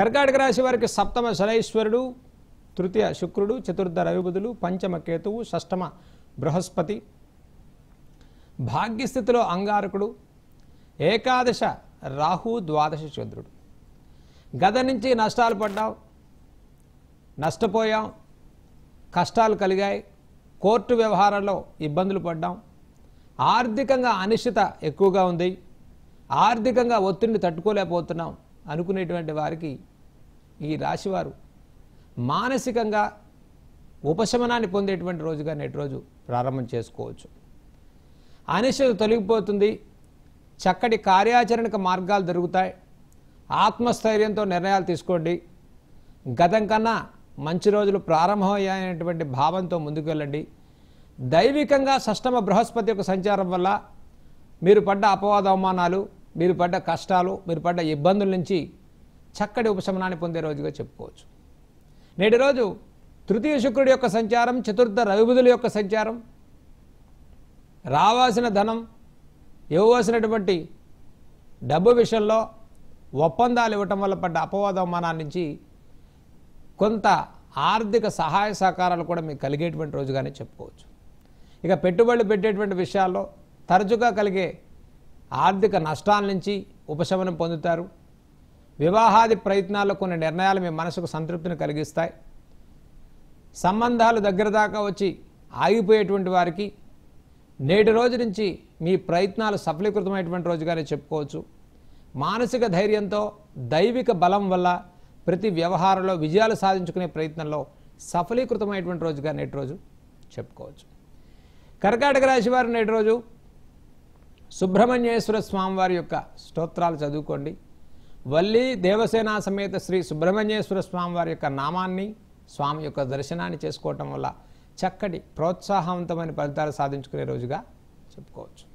కర్కాటక రాశి వారికి సప్తమ శనైశ్వరుడు తృతీయ శుక్రుడు చతుర్థ రవిబుధులు పంచమ కేతువు షష్టమ బృహస్పతి భాగ్యస్థితిలో అంగారకుడు ఏకాదశ రాహు ద్వాదశ చంద్రుడు గత నుంచి నష్టాలు పడ్డాం నష్టపోయాం కష్టాలు కలిగాయి కోర్టు వ్యవహారాల్లో ఇబ్బందులు పడ్డాం ఆర్థికంగా అనిశ్చిత ఎక్కువగా ఉంది ఆర్థికంగా ఒత్తిడిని తట్టుకోలేకపోతున్నాం అనుకునేటువంటి వారికి ఈ రాశివారు మానసికంగా ఉపశమనాన్ని పొందేటువంటి రోజుగా నేటి రోజు ప్రారంభం చేసుకోవచ్చు అనిశ్చిత తొలగిపోతుంది చక్కటి కార్యాచరణకు మార్గాలు దొరుకుతాయి ఆత్మస్థైర్యంతో నిర్ణయాలు తీసుకోండి గతం కన్నా మంచి రోజులు ప్రారంభమయ్యాయనేటువంటి భావంతో ముందుకు వెళ్ళండి దైవికంగా సష్టమ బృహస్పతి యొక్క సంచారం వల్ల మీరు పడ్డ అపవాద అవమానాలు మీరు పడ్డ కష్టాలు మీరు పడ్డ ఇబ్బందుల నుంచి చక్కటి ఉపశమనాన్ని పొందే రోజుగా చెప్పుకోవచ్చు నేటి రోజు తృతీయ శుక్రుడి యొక్క సంచారం చతుర్థ రవిబుధుల యొక్క సంచారం రావాల్సిన ధనం ఇవ్వవలసినటువంటి డబ్బు విషయంలో ఒప్పందాలు ఇవ్వటం వల్ల పడ్డ అపవాదవమానాల నుంచి కొంత ఆర్థిక సహాయ సహకారాలు కూడా మీకు కలిగేటువంటి రోజుగానే చెప్పుకోవచ్చు ఇక పెట్టుబడులు పెట్టేటువంటి విషయాల్లో తరచుగా కలిగే ఆర్థిక నష్టాల నుంచి ఉపశమనం పొందుతారు వివాహాది ప్రయత్నాల్లో కొన్ని నిర్ణయాలు మీ మనసుకు సంతృప్తిని కలిగిస్తాయి సంబంధాలు దగ్గర దాకా వచ్చి ఆగిపోయేటువంటి వారికి నేటి రోజు నుంచి మీ ప్రయత్నాలు సఫలీకృతమైనటువంటి రోజుగానే చెప్పుకోవచ్చు మానసిక ధైర్యంతో దైవిక బలం వల్ల ప్రతి వ్యవహారంలో విజయాలు సాధించుకునే ప్రయత్నంలో సఫలీకృతమైనటువంటి రోజుగా నేటి రోజు చెప్పుకోవచ్చు కర్కాటక రాశి వారు నేటి రోజు సుబ్రహ్మణ్యేశ్వర స్వామివారి యొక్క స్తోత్రాలు చదువుకోండి వల్లి దేవసేనా సమేత శ్రీ సుబ్రహ్మణ్యేశ్వర స్వామి వారి యొక్క నామాన్ని స్వామి యొక్క దర్శనాన్ని చేసుకోవటం వల్ల చక్కటి ప్రోత్సాహవంతమైన ఫలితాలు సాధించుకునే రోజుగా చెప్పుకోవచ్చు